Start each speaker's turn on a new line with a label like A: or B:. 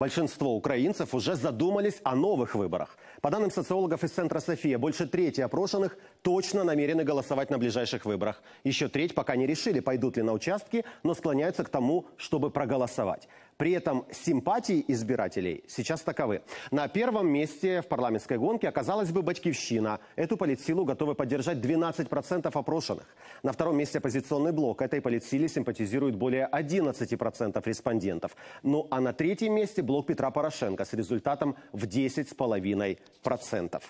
A: Большинство украинцев уже задумались о новых выборах. По данным социологов из Центра «София», больше трети опрошенных точно намерены голосовать на ближайших выборах. Еще треть пока не решили, пойдут ли на участки, но склоняются к тому, чтобы проголосовать. При этом симпатии избирателей сейчас таковы. На первом месте в парламентской гонке оказалась бы «Батькивщина». Эту политсилу готовы поддержать 12% опрошенных. На втором месте оппозиционный блок. Этой политсиле симпатизирует более 11% респондентов. Ну а на третьем месте блок Петра Порошенко с результатом в 10,5%.